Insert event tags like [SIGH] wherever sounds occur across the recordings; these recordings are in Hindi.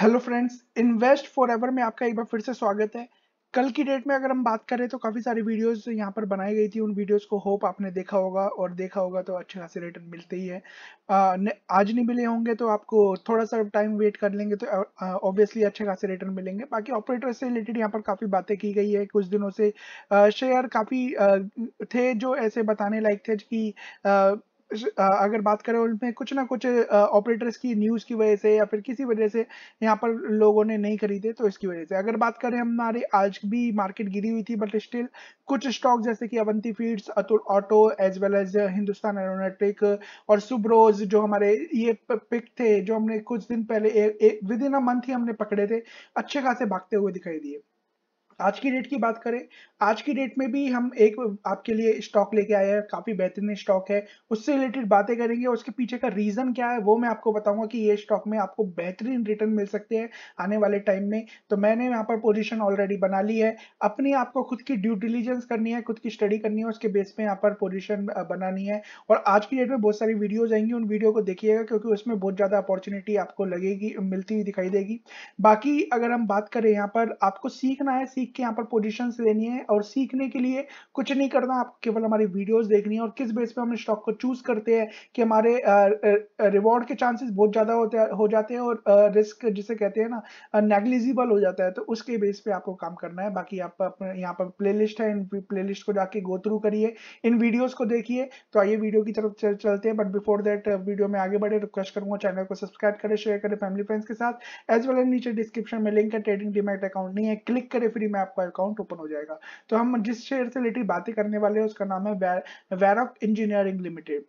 hello friends Invest for Forever में आपका एक बार फिर से स्वागत है कल की डेट में अगर हम बात करें तो काफ़ी सारी वीडियोस यहाँ पर बनाई गई थी उन वीडियोस को होप आपने देखा होगा और देखा होगा तो अच्छे खासे रिटर्न मिलते ही है आज नहीं मिले होंगे तो आपको थोड़ा सा टाइम वेट कर लेंगे तो ऑब्वियसली अच्छे खासे रिटर्न मिलेंगे बाकी ऑपरेटर से रिलेटेड यहाँ पर काफ़ी बातें की गई है कुछ दिनों से शेयर काफ़ी थे जो ऐसे बताने लायक थे कि अगर बात करें उनमें कुछ ना कुछ ऑपरेटर्स की न्यूज़ की वजह से या फिर किसी वजह से यहाँ पर लोगों ने नहीं खरीदे तो इसकी वजह से अगर बात करें हमारे आज भी मार्केट गिरी हुई थी बट स्टिल कुछ स्टॉक जैसे कि Avanti Feeds Atul Auto as well as Hindustan Aeronautic और सुब्रोज जो हमारे ये पिक थे जो हमने कुछ दिन पहले विद इन अ मंथ ही हमने पकड़े थे अच्छे खासे भागते हुए दिखाई दिए आज की डेट की बात करें आज की डेट में भी हम एक आपके लिए स्टॉक लेके आए हैं काफ़ी बेहतरीन स्टॉक है उससे रिलेटेड बातें करेंगे उसके पीछे का रीज़न क्या है वो मैं आपको बताऊंगा कि ये स्टॉक में आपको बेहतरीन रिटर्न मिल सकते हैं आने वाले टाइम में तो मैंने यहाँ पर पोजिशन ऑलरेडी बना ली है अपनी आपको खुद की ड्यू डिलीजेंस करनी है खुद की स्टडी करनी है उसके बेस पे यहाँ पर पोजिशन बनानी है और आज की डेट में बहुत सारी वीडियोज आएंगी उन वीडियो को देखिएगा क्योंकि उसमें बहुत ज़्यादा अपॉर्चुनिटी आपको लगेगी मिलती हुई दिखाई देगी बाकी अगर हम बात करें यहाँ पर आपको सीखना है सीख सीख के यहाँ पर पोजीशंस लेनी है और सीखने के लिए कुछ नहीं करना आपको केवल हमारी वीडियोस देखनी है और किस बेस पे हम स्टॉक को चूज करते हैं कि हमारे रिवॉर्ड के चांसेस बहुत ज़्यादा होते हो जाते हैं और रिस्क जिसे कहते हैं ना नेग्लिजिबल हो जाता है तो उसके बेस पे आपको काम करना है बाकी आप अपने यहाँ पर प्ले है इन प्ले को जाके गो थ्रू करिए इन वीडियोज़ को देखिए तो आइए वीडियो की तरफ चलते हैं बट बिफोर दैट वीडियो में आगे बढ़े रिक्वेस्ट करूंगा चैनल को सब्सक्राइब करें शेयर करें फैमिली फ्रेंड्स के साथ एज वेल एज नीचे डिस्क्रिप्शन में लिंक है ट्रेडिंग डिमेट अकाउंट नहीं है क्लिक करें फ्री में में आपका अकाउंट ओपन हो जाएगा तो हम जिस शेयर से रिलेटेड बातें करने वाले हैं उसका नाम है वैरॉक इंजीनियरिंग लिमिटेड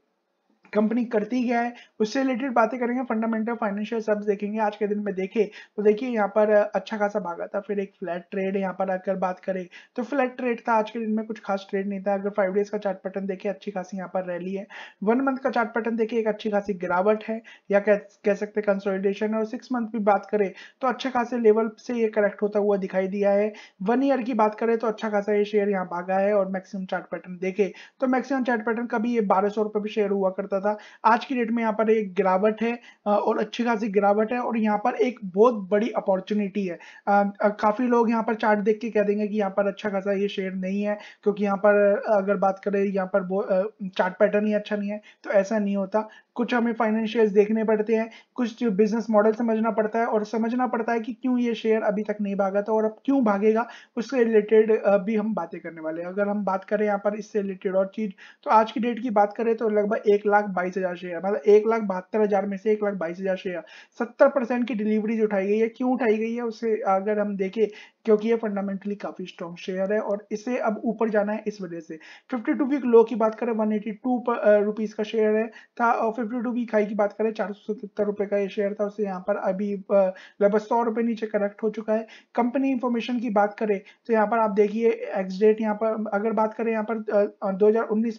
कंपनी करती क्या है उससे रिलेटेड बातें करेंगे फंडामेंटल फाइनेंशियल सब देखेंगे आज के दिन में देखे तो देखिए यहाँ पर अच्छा खासा भागा था फिर एक फ्लैट ट्रेड यहाँ पर आकर बात करें तो फ्लैट ट्रेड था आज के दिन में कुछ खास ट्रेड नहीं था अगर फाइव डेज का चार्ट पैटर्न देखे अच्छी खासी यहाँ पर रैली है वन मंथ का चार्ट पैटर्न देखिए एक अच्छी खासी गिरावट है या कह, सकते सकते कंसोलिडेशन और सिक्स मंथ की बात करें तो अच्छे खासे लेवल से ये करेक्ट होता हुआ दिखाई दिया है वन ईयर की बात करें तो अच्छा खासा ये शेयर यहाँ भागा है और मैक्सिमम चार्ट पैटर्न देखे तो मैक्सिमम चार्ट पैटर्न कभी ये बारह सौ रुपये भी शेयर हुआ करता था आज की डेट में यहाँ पर एक गिरावट है और अच्छी खासी गिरावट है और यहाँ पर एक बहुत बड़ी अपॉर्चुनिटी है काफ़ी लोग यहाँ पर चार्ट देख के कह देंगे कि यहाँ पर अच्छा खासा ये शेयर नहीं है क्योंकि यहाँ पर अगर बात करें यहाँ पर चार्ट पैटर्न ही अच्छा नहीं है तो ऐसा नहीं होता कुछ हमें फाइनेंशियल देखने पड़ते हैं कुछ बिजनेस मॉडल समझना पड़ता है और समझना पड़ता है कि क्यों ये शेयर अभी तक नहीं भागा था और अब क्यों भागेगा उससे रिलेटेड भी हम बातें करने वाले हैं अगर हम बात करें यहाँ पर इससे रिलेटेड और चीज़ तो आज की डेट की बात करें तो लगभग एक लाख बाईस हजार शेयर मतलब एक लाख बहत्तर हजार में से एक लाख बाईस हजार शेयर सत्तर परसेंट की डिलीवरीज उठाई गई है क्यों उठाई गई है उसे अगर हम देखें क्योंकि ये फंडामेंटली काफी स्ट्रॉन्ग शेयर है और इसे अब ऊपर जाना है इस वजह से 52 वीक लो की बात करें वन 182 रुपीस का शेयर है था और फिफ्टी टू वीक हाई की बात करें चार सौ रुपए का ये शेयर था उसे यहाँ पर अभी लगभग सौ रुपए नीचे करेक्ट हो चुका है कंपनी इंफॉर्मेशन की बात करें तो यहाँ पर आप देखिए एक्स डेट यहाँ पर अगर बात करें यहाँ पर दो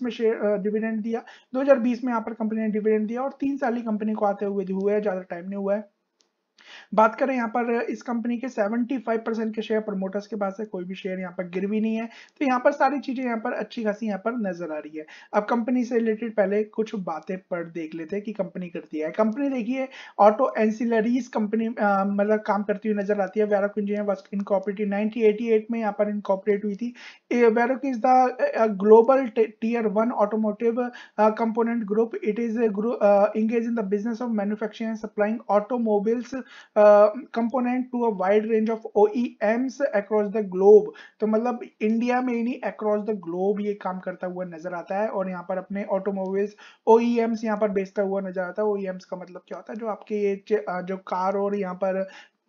में शेयर डिविडेंड दिया दो में यहाँ पर कंपनी ने डिविडेंड दिया और तीन साल ही कंपनी को आते हुए हुआ है ज़्यादा टाइम नहीं हुआ है बात करें यहाँ पर इस कंपनी के 75 परसेंट के शेयर प्रमोटर्स के पास है कोई भी शेयर यहाँ पर गिर भी नहीं है तो यहाँ पर सारी चीजें यहाँ पर अच्छी खासी यहाँ पर नजर आ रही है अब कंपनी से रिलेटेड पहले कुछ बातें पर देख लेते हैं कि कंपनी करती है कंपनी देखिए ऑटो एंसिलरीज कंपनी मतलब काम करती हुई नजर आती है इंजीनियर वर्क इनकॉपरेटिव नाइनटीन में यहाँ पर इनकॉपरेट हुई थी Varroc is the global tier one automotive component group it is engage in the business of manufacturing supplying automobiles component to a wide range of OEMs across the globe तो मतलब इंडिया में ही नहीं अक्रॉस द ग्लोब ये काम करता हुआ नजर आता है और यहाँ पर अपने ऑटोमोबाइल्स ओईएम्स e यहाँ पर बेचता हुआ नजर आता है ओईएम्स e का मतलब क्या होता है जो आपके ये जो कार और यहाँ पर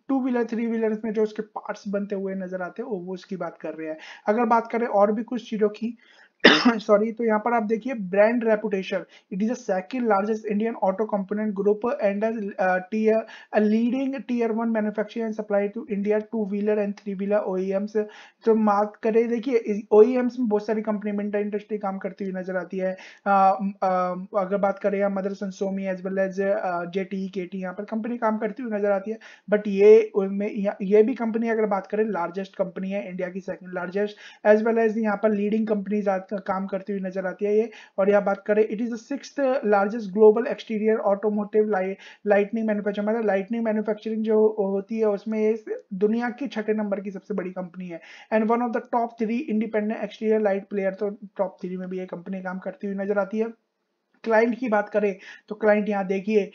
टू व्हीलर थ्री व्हीलर में जो उसके पार्ट्स बनते हुए नजर आते हैं वो उसकी बात कर रहे हैं अगर बात करें और भी कुछ चीजों की सॉरी [COUGHS] तो यहाँ पर आप देखिए brand reputation it is second largest Indian auto component group and leading tier one manufacture and supply to India two wheeler and three wheeler ओ तो बात करें देखिए ओ e में बहुत सारी कंपनी मिंटा इंडस्ट्री काम करती हुई नजर आती है अगर बात करें Motherson and Sumi as well as J T K T यहाँ पर कंपनी काम करती हुई नजर आती है बट ये ये भी कंपनी अगर बात करें लार्जेस्ट कंपनी है इंडिया की second largest as well as यहाँ पर लीडिंग कंपनीज काम करती हुई नजर आती है ये और यह बात करें it is the six largest global exterior automotive lightning manufacture मतलब लाइटनिंग मैन्युफैक्चरिंग जो होती है उसमें दुनिया की छठे नंबर की सबसे बड़ी कंपनी है and one of the top three independent exterior light player तो टॉप थ्री में भी ये कंपनी काम करती हुई नजर आती है क्लाइंट की बात करें तो क्लाइंट यहाँ देखिए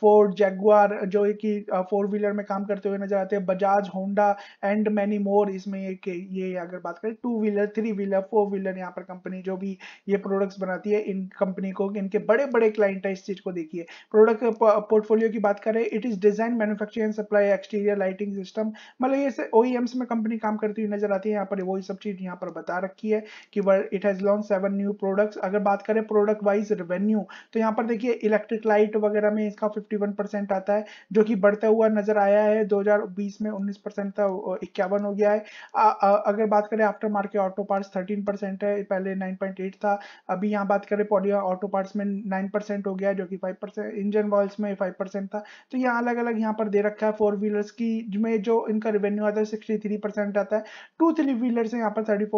फोर्ड जैगुआर जो कि फोर व्हीलर में काम करते हुए नजर आते हैं Bajaj Honda and many more इसमें एक ये अगर बात करें two wheeler three wheeler four wheeler यहाँ पर कंपनी जो भी ये प्रोडक्ट्स बनाती है इन कंपनी को इनके बड़े बड़े क्लाइंट है इस चीज को देखिए प्रोडक्ट पोर्टफोलियो की बात करें it is design manufacturing and supply exterior lighting system मतलब ये ओ e में कंपनी काम करती हुई नजर आती है यहाँ पर वही सब चीज यहाँ पर बता रखी है कि it has launch seven new products अगर बात करें प्रोडक्ट वाइज रेवेन्यू रेवेन्यू तो यहाँ पर देखिए इलेक्ट्रिक लाइट वगैरह में इसका 51 परसेंट आता है जो कि बढ़ता हुआ नजर आया है 2020 में 19 परसेंट था इक्यावन हो गया है आ, आ, अगर बात करें aftermarket auto parts thirteen percent है पहले 9.8 था अभी यहाँ बात करें पॉडिया ऑटो पार्ट्स में नाइन हो गया जो कि फाइव इंजन वॉल्स में फाइव था तो यहाँ अलग अलग यहाँ पर दे रखा है फोर व्हीलर्स की में जो इनका रेवेन्यू आता है सिक्सटी आता है टू थ्री व्हीलर से यहाँ पर थर्टी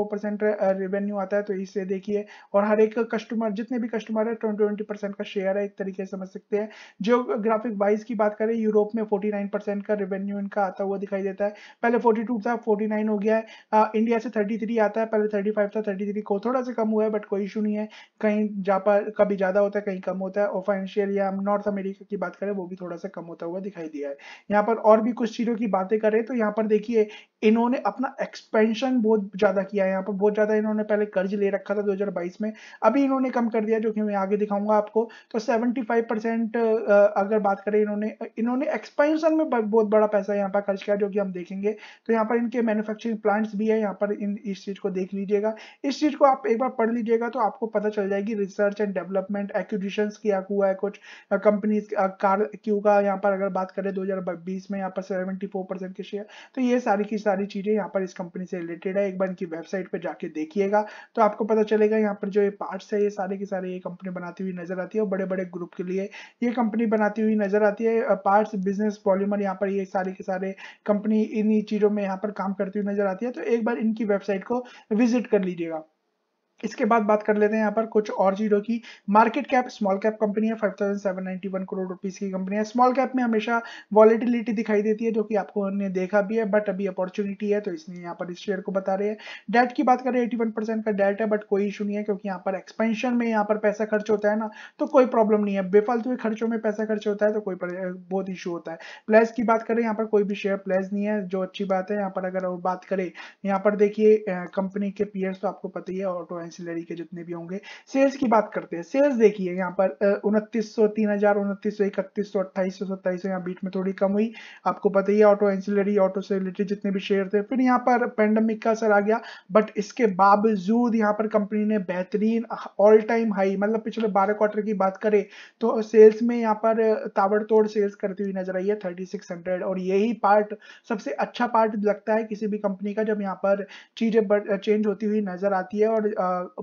रेवेन्यू आता है तो इसे देखिए और हर एक कस्टमर जितने भी कस्टमर है ट्वेंटी ट्वेंटी परसेंट का शेयर है एक तरीके से समझ सकते हैं जो ग्राफिक वाइज की बात करें यूरोप में फोर्टी नाइन परसेंट का रेवेन्यू इनका आता हुआ दिखाई देता है पहले फोर्टी टू था फोर्टी नाइन हो गया है आ, इंडिया से थर्टी थ्री आता है पहले थर्टी फाइव था थर्टी थ्री को थोड़ा सा कम हुआ है बट कोई इशू नहीं है कहीं जापा कभी ज़्यादा होता है कहीं कम होता है और फाइनेंशियल या हम नॉर्थ अमेरिका की बात करें वो भी थोड़ा सा कम होता हुआ दिखाई दिया है यहाँ पर और भी कुछ चीज़ों की बातें करें तो यहाँ पर देखिए इन्होंने अपना एक्सपेंशन बहुत ज्यादा किया है यहाँ पर बहुत ज्यादा इन्होंने पहले कर्ज ले रखा था 2022 में अभी इन्होंने कम कर दिया जो कि मैं आगे दिखाऊंगा आपको तो 75 परसेंट अगर बात करें इन्होंने इन्होंने एक्सपेंशन में बहुत बड़ा पैसा यहाँ पर खर्च किया जो कि हम देखेंगे तो यहाँ पर इनके मैन्युफैक्चरिंग प्लांट्स भी है यहाँ पर इन इस चीज को देख लीजिएगा इस चीज को आप एक बार पढ़ लीजिएगा तो आपको पता चल जाएगी रिसर्च एंड डेवलपमेंट एक्विजिशन किया हुआ है कुछ कंपनीज कार क्यू का यहाँ पर अगर बात करें दो में यहाँ पर सेवेंटी परसेंट के शेयर तो ये सारी की सारी चीज़ें यहाँ पर इस कंपनी से रिलेटेड है एक बार इनकी वेबसाइट पर जाके देखिएगा तो आपको पता चलेगा यहाँ पर जो ये पार्ट्स है ये सारे के सारे ये कंपनी बनाती हुई नजर आती है और बड़े बड़े ग्रुप के लिए ये कंपनी बनाती हुई नजर आती है पार्ट्स बिजनेस पॉलिमर यहाँ पर ये सारे के सारे कंपनी इन्हीं चीज़ों में यहाँ पर काम करती हुई नजर आती है तो एक बार इनकी वेबसाइट को विजिट कर लीजिएगा इसके बाद बात कर लेते हैं यहाँ पर कुछ और जीरो की market cap small cap company है 5,791 करोड़ रुपीस की कंपनी है स्मॉल कैप में हमेशा वॉलिटिलिटी दिखाई देती है जो कि आपको हमने देखा भी है बट अभी अपॉर्चुनिटी है तो इसलिए यहाँ पर इस शेयर को बता रहे हैं डेट की बात करें एटी का डेट है बट कोई इशू नहीं है क्योंकि यहाँ पर एक्सपेंशन में यहाँ पर पैसा खर्च होता है ना तो कोई प्रॉब्लम नहीं है बेफालतु के खर्चों में पैसा खर्च होता है तो कोई बहुत इशू होता है प्लेस की बात करें यहाँ पर कोई भी शेयर प्लेस नहीं है जो अच्छी बात है यहाँ पर अगर बात करें यहाँ पर देखिए कंपनी के पीयर्स तो आपको पता ही है ऑटो एंसिलरी के जितने भी होंगे सेल्स की बात करते हैं सेल्स देखिए यहाँ पर उनतीस सौ तीन हजार उनतीस सौ इकतीस सौ अट्ठाईस सौ सत्ताईस यहाँ बीच में थोड़ी कम हुई आपको पता ही ऑटो एंसिलरी ऑटो से रिलेटेड जितने भी शेयर थे फिर यहाँ पर पेंडेमिक का असर आ गया बट इसके बावजूद यहाँ पर कंपनी ने बेहतरीन ऑल टाइम हाई मतलब पिछले बारह क्वार्टर की बात करें तो सेल्स में यहाँ पर ताबड़तोड़ सेल्स करती हुई नजर आई है थर्टी सिक्स हंड्रेड और यही पार्ट सबसे अच्छा पार्ट लगता है किसी भी कंपनी का जब यहाँ पर चीजें चेंज होती हुई नजर आती है और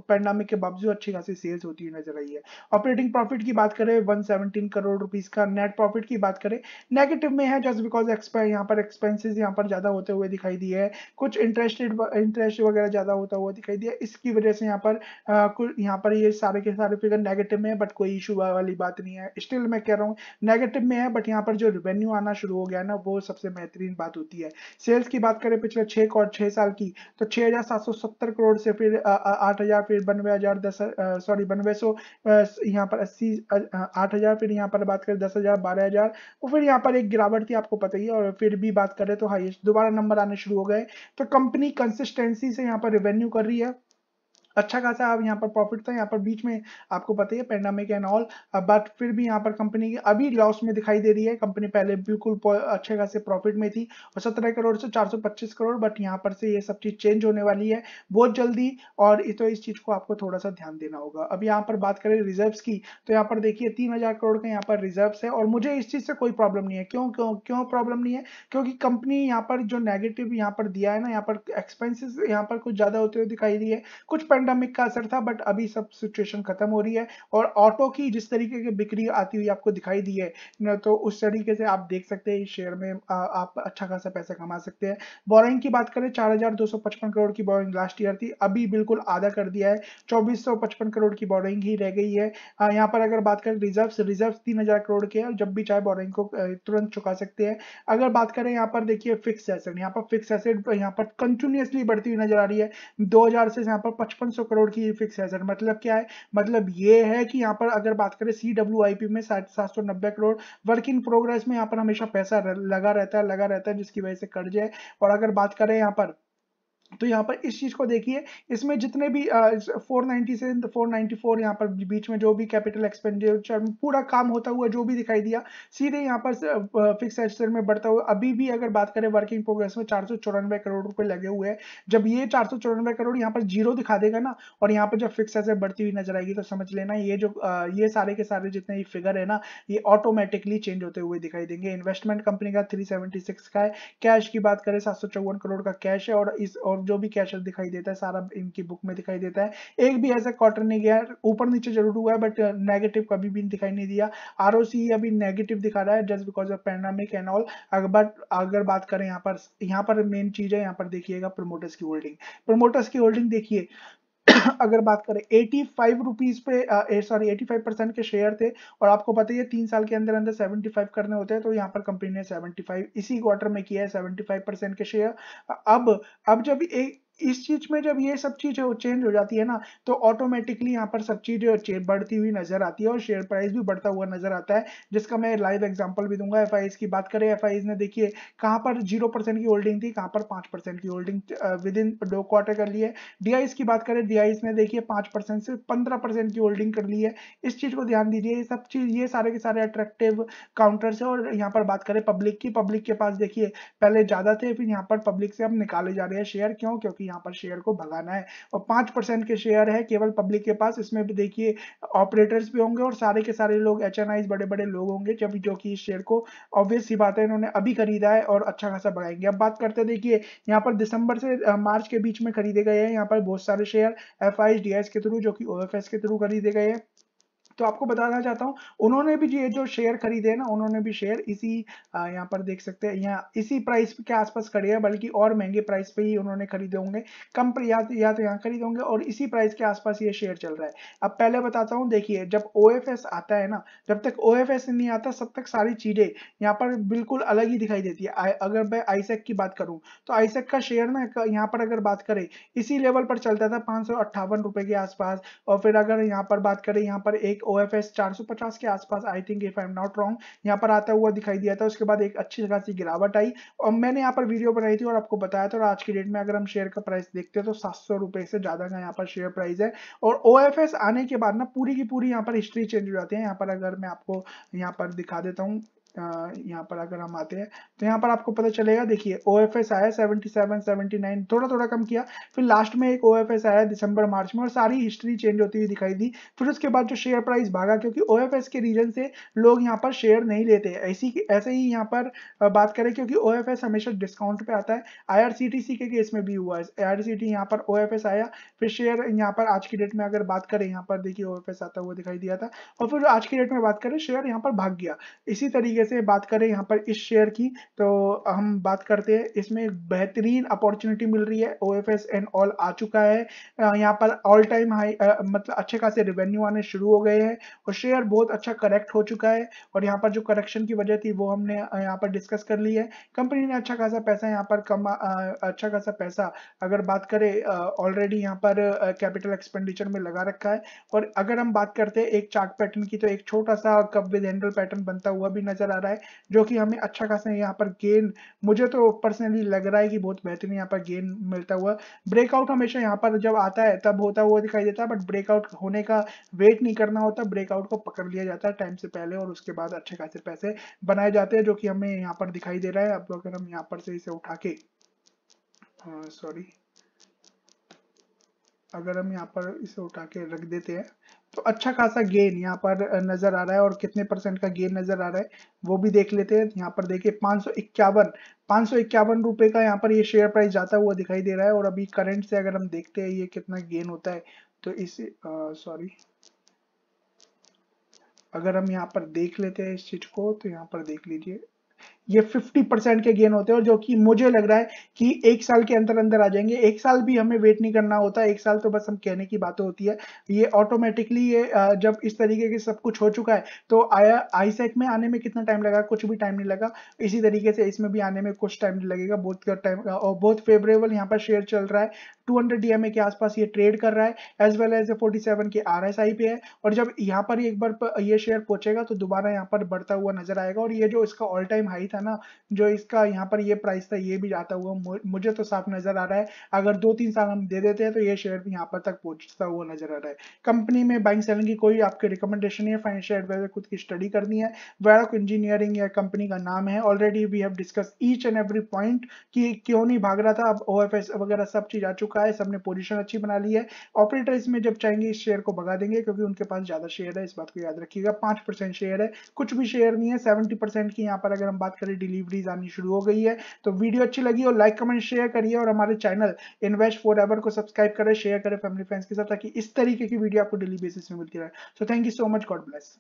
पैंडामिक के बावजूद अच्छी खासी सेल्स होती हुई नजर आई है ऑपरेटिंग प्रॉफिट की बात करें 117 करोड़ रुपीज का नेट प्रॉफिट की बात करें नेगेटिव में है जस्ट बिकॉज यहाँ पर एक्सपेंसिस यहाँ पर ज्यादा होते हुए दिखाई दिए है कुछ इंटरेस्ट इंटरेस्ट वगैरह ज्यादा होता हुआ दिखाई दिया इसकी वजह से यहाँ पर यहाँ पर ये सारे के सारे फिगर नेगेटिव में है बट कोई इशू वाली बात नहीं है स्टिल मैं कह रहा हूँ नेगेटिव में है बट यहाँ पर जो रेवेन्यू आना शुरू हो गया ना वो सबसे बेहतरीन बात होती है सेल्स की बात करें पिछले छह और छः साल की तो छह हजार सात सौ सत्तर करोड़ से फिर आठ हजार फिर बनवे हजार दस सॉरी बनवे सौ यहाँ पर अस्सी आठ हजार फिर यहाँ पर बात करें दस हजार बारह हजार और तो फिर यहाँ पर एक गिरावट थी आपको पता ही और फिर भी बात करें तो हाइएस्ट दोबारा नंबर आने शुरू हो गए तो कंपनी कंसिस्टेंसी से यहाँ पर रेवेन्यू कर रही है अच्छा खासा आप यहाँ पर प्रॉफिट था यहाँ पर बीच में आपको पता ही है पेंडामिक एंड ऑल बट फिर भी यहाँ पर कंपनी अभी लॉस में दिखाई दे रही है कंपनी पहले बिल्कुल अच्छे खासे प्रॉफिट में थी और सत्रह करोड़ से चार सौ पच्चीस करोड़ बट यहाँ पर से ये सब चीज़ चेंज होने वाली है बहुत जल्दी और तो इस चीज़ को आपको थोड़ा सा ध्यान देना होगा अब यहाँ पर बात करें रिजर्व की तो यहाँ पर देखिए तीन हजार करोड़ का यहाँ पर रिजर्व है और मुझे इस चीज़ से कोई प्रॉब्लम नहीं है क्यों क्यों क्यों प्रॉब्लम नहीं है क्योंकि कंपनी यहाँ पर जो नेगेटिव यहाँ पर दिया है ना यहाँ पर एक्सपेंसिस यहाँ पर कुछ ज़्यादा होते हुए दिखाई दी है कुछ पैंडमिक का असर था बट अभी सब सिचुएशन खत्म हो रही है और ऑटो की जिस तरीके की बिक्री आती हुई आपको दिखाई दी है तो उस तरीके से आप देख सकते हैं इस शेयर में आप अच्छा खासा पैसा कमा सकते हैं बोरिंग की बात करें चार करोड़ की बोरिंग लास्ट ईयर थी अभी बिल्कुल आधा कर दिया है चौबीस करोड़ की बोरिंग ही रह गई है यहाँ पर अगर बात करें रिजर्व रिजर्व तीन करोड़ के है जब भी चाहे बोरिंग को तुरंत चुका सकते हैं अगर बात करें यहाँ पर देखिए फिक्स एसेट यहाँ पर फिक्स एसेट यहाँ पर कंटिन्यूसली बढ़ती हुई नजर आ रही है दो से यहाँ पर पचपन सौ करोड़ की फिक्स एसेट मतलब क्या है मतलब ये है कि यहाँ पर अगर बात करें सी डब्ल्यू आई पी में सात सौ नब्बे करोड़ वर्क इन प्रोग्रेस में यहाँ पर हमेशा पैसा लगा रहता है लगा रहता है जिसकी वजह से कर्ज है और अगर बात करें यहाँ पर तो यहाँ पर इस चीज़ को देखिए इसमें जितने भी फोर 490 से फोर नाइनटी फोर यहाँ पर बीच में जो भी कैपिटल एक्सपेंडिचर पूरा काम होता हुआ जो भी दिखाई दिया सीधे यहाँ पर फिक्स एक्सर में बढ़ता हुआ अभी भी अगर बात करें वर्किंग प्रोग्रेस में चार करोड़ रुपए लगे हुए हैं जब ये चार करोड़ यहाँ पर जीरो दिखा देगा ना और यहाँ पर जब फिक्स एसेट बढ़ती हुई नजर आएगी तो समझ लेना ये जो ये सारे के सारे जितने ये फिगर है ना ये ऑटोमेटिकली चेंज होते हुए दिखाई देंगे इन्वेस्टमेंट कंपनी का थ्री का है कैश की बात करें सात करोड़ का कैश है और इस और ऑफ जो भी कैशर दिखाई देता है सारा इनकी बुक में दिखाई देता है एक भी ऐसा क्वार्टर नहीं गया ऊपर नीचे जरूर हुआ है बट नेगेटिव uh, कभी भी दिखाई नहीं दिया आर अभी नेगेटिव दिखा रहा है just because of pandemic and all अगर अगर बात करें यहाँ पर यहाँ पर मेन चीज है यहाँ पर देखिएगा प्रोमोटर्स की होल्डिंग प्रोमोटर्स की होल्डिंग देखिए [COUGHS] अगर बात करें एटी फाइव रुपीज पे सॉरी एटी फाइव परसेंट के शेयर थे और आपको पता ही है तीन साल के अंदर अंदर सेवेंटी फाइव करने होते हैं तो यहाँ पर कंपनी ने सेवेंटी फाइव इसी क्वार्टर में किया है सेवेंटी फाइव परसेंट के शेयर अब अब जब एक इस चीज में जब ये सब चीज चेंज हो जाती है ना तो ऑटोमेटिकली यहाँ पर सब चीज बढ़ती हुई नजर आती है और शेयर प्राइस भी बढ़ता हुआ नजर आता है जिसका मैं लाइव एग्जाम्पल भी दूंगा एफ की बात करें एफ ने देखिए कहाँ पर जीरो परसेंट की होल्डिंग थी कहाँ पर पांच परसेंट की होल्डिंग विद इन दो क्वार्टर कर ली है डीआईस की बात करें डी ने देखिए पांच परसेंट से पंद्रह परसेंट की होल्डिंग कर ली है इस चीज को ध्यान दीजिए ये सब चीज ये सारे के सारे अट्रैक्टिव काउंटर्स है और यहाँ पर बात करें पब्लिक की पब्लिक के पास देखिए पहले ज्यादा थे फिर यहाँ पर पब्लिक से अब निकाले जा रहे हैं शेयर क्यों क्योंकि यहाँ पर शेयर को भगाना है और पांच परसेंट के शेयर है केवल पब्लिक के पास इसमें भी देखिए ऑपरेटर्स भी होंगे और सारे के सारे लोग एच बड़े बड़े लोग होंगे जब जो कि इस शेयर को ऑब्वियस ही बात है इन्होंने अभी खरीदा है और अच्छा खासा बढ़ाएंगे अब बात करते देखिए यहाँ पर दिसंबर से मार्च के बीच में खरीदे गए हैं यहाँ पर बहुत सारे शेयर एफ आई के थ्रू जो कि ओ के थ्रू खरीदे गए हैं तो आपको बताना चाहता हूँ उन्होंने भी ये जो शेयर खरीदे ना उन्होंने भी शेयर इसी यहाँ पर देख सकते हैं यहाँ इसी प्राइस के आसपास खड़े हैं बल्कि और महंगे प्राइस पे ही उन्होंने खरीदे होंगे कम या, या तो यहाँ खरीदे होंगे और इसी प्राइस के आसपास ये शेयर चल रहा है अब पहले बताता हूँ देखिए जब ओ आता है ना जब तक ओ नहीं आता तब तक सारी चीज़ें यहाँ पर बिल्कुल अलग ही दिखाई देती है अगर मैं आईसेक की बात करूँ तो आईसेक का शेयर ना यहाँ पर अगर बात करें इसी लेवल पर चलता था पाँच के आसपास और फिर अगर यहाँ पर बात करें यहाँ पर एक ओ एफ एस चार सौ पचास के आसपास I think if I am not wrong यहाँ पर आता हुआ दिखाई दिया था उसके बाद एक अच्छी से गिरावट आई और मैंने यहाँ पर वीडियो बनाई थी और आपको बताया था और आज की डेट में अगर हम शेयर का प्राइस देखते हैं तो सात सौ रुपए से ज्यादा का यहाँ पर शेयर प्राइस है और ओ एफ एस आने के बाद ना पूरी की पूरी यहाँ पर हिस्ट्री चेंज हो जाती है यहाँ पर अगर मैं आपको यहाँ पर दिखा देता हूँ यहाँ पर अगर हम आते हैं तो यहाँ पर आपको पता चलेगा देखिए ओ एफ एस आया सेवेंटी सेवन सेवेंटी नाइन थोड़ा थोड़ा कम किया फिर लास्ट में एक ओ एफ एस आया दिसंबर मार्च में और सारी हिस्ट्री चेंज होती हुई दिखाई दी फिर उसके बाद जो शेयर प्राइस भागा क्योंकि ओ एफ एस के रीजन से लोग यहाँ पर शेयर नहीं लेते ऐसी ऐसे ही यहाँ पर बात करें क्योंकि ओ एफ एस हमेशा डिस्काउंट पे आता है I R C T C के केस में भी हुआ है आई आर सी टी यहाँ पर ओ एफ एस आया फिर शेयर यहाँ पर आज की डेट में अगर बात करें यहाँ पर देखिए ओ एफ एस आता हुआ दिखाई दिया था और फिर आज की डेट में बात करें शेयर यहाँ पर भाग गया इसी तरीके तरीके से बात करें यहाँ पर इस शेयर की तो हम बात करते हैं इसमें बेहतरीन अपॉर्चुनिटी मिल रही है O F S and all आ चुका है यहाँ पर ऑल टाइम हाई मतलब अच्छे खासे रिवेन्यू आने शुरू हो गए हैं और शेयर बहुत अच्छा करेक्ट हो चुका है और यहाँ पर जो करेक्शन की वजह थी वो हमने यहाँ पर डिस्कस कर ली है कंपनी ने अच्छा खासा पैसा यहाँ पर कमा अच्छा खासा पैसा अगर बात करें ऑलरेडी यहाँ पर कैपिटल एक्सपेंडिचर में लगा रखा है और अगर हम बात करते हैं एक चार्ट पैटर्न की तो एक छोटा सा कप विद हैंडल पैटर्न बनता हुआ भी नजर नजर आ रहा है जो कि हमें अच्छा खासा यहाँ पर गेन मुझे तो पर्सनली लग रहा है कि बहुत बेहतरीन यहाँ पर गेन मिलता हुआ ब्रेकआउट हमेशा यहाँ पर जब आता है तब होता हुआ दिखाई देता है बट ब्रेकआउट होने का वेट नहीं करना होता ब्रेकआउट को पकड़ लिया जाता है टाइम से पहले और उसके बाद अच्छे खासे पैसे बनाए जाते हैं जो कि हमें यहाँ पर दिखाई दे रहा है अब अगर हम यहाँ पर से इसे उठा के सॉरी हाँ, अगर हम यहाँ पर इसे उठा के रख देते हैं तो अच्छा खासा गेन यहाँ पर नजर आ रहा है और कितने परसेंट का गेन नजर आ रहा है वो भी देख लेते हैं यहाँ पर देखिए पांच सौ इक्यावन पांच सौ इक्यावन रुपए का यहाँ पर ये शेयर प्राइस जाता हुआ दिखाई दे रहा है और अभी करंट से अगर हम देखते हैं ये कितना गेन होता है तो इस सॉरी अगर हम यहाँ पर देख लेते हैं इस चीज को तो यहाँ पर देख लीजिए ये 50 परसेंट के गेन होते हैं और जो कि मुझे लग रहा है कि एक साल के अंदर अंदर आ जाएंगे एक साल भी हमें वेट नहीं करना होता एक साल तो बस हम कहने की बात होती है ये ऑटोमेटिकली ये जब इस तरीके के सब कुछ हो चुका है तो आया आईसेक में आने में कितना टाइम लगा कुछ भी टाइम नहीं लगा इसी तरीके से इसमें भी आने में कुछ टाइम नहीं लगेगा बहुत टाइम और बहुत फेवरेबल यहाँ पर शेयर चल रहा है टू हंड्रेड डी के आसपास ये ट्रेड कर रहा है as well as forty seven के आर पे है और जब यहाँ पर एक बार ये शेयर पहुंचेगा तो दोबारा यहाँ पर बढ़ता हुआ नजर आएगा और ये जो इसका ऑल टाइम हाई था है ना जो इसका यहाँ पर ये प्राइस था ये भी जाता हुआ मुझे तो साफ नजर आ रहा है अगर दो तीन साल हम दे देते हैं तो ये शेयर भी यहाँ पर तक पहुंचता हुआ नजर आ रहा है कंपनी में बाइंग सेलिंग की कोई आपके रिकमेंडेशन या फाइनेंशियल एडवाइजर खुद की स्टडी करनी है वैरॉक इंजीनियरिंग या कंपनी का नाम है already we have discuss each and every point की क्यों नहीं भाग रहा था अब ओ वगैरह सब चीज आ चुका है सबने पोजिशन अच्छी बना ली है ऑपरेटर इसमें जब चाहेंगे इस शेयर को भगा देंगे क्योंकि उनके पास ज्यादा शेयर है इस बात को याद रखिएगा पांच शेयर है कुछ भी शेयर नहीं है सेवेंटी की यहाँ पर अगर हम बात करें सारी डिलीवरीज आनी शुरू हो गई है तो वीडियो अच्छी लगी हो लाइक कमेंट शेयर करिए और हमारे चैनल इन्वेस्ट फॉर एवर को सब्सक्राइब करें शेयर करें फैमिली फ्रेंड्स के साथ ताकि इस तरीके की वीडियो आपको डेली बेसिस में मिलती रहे so thank you so much God bless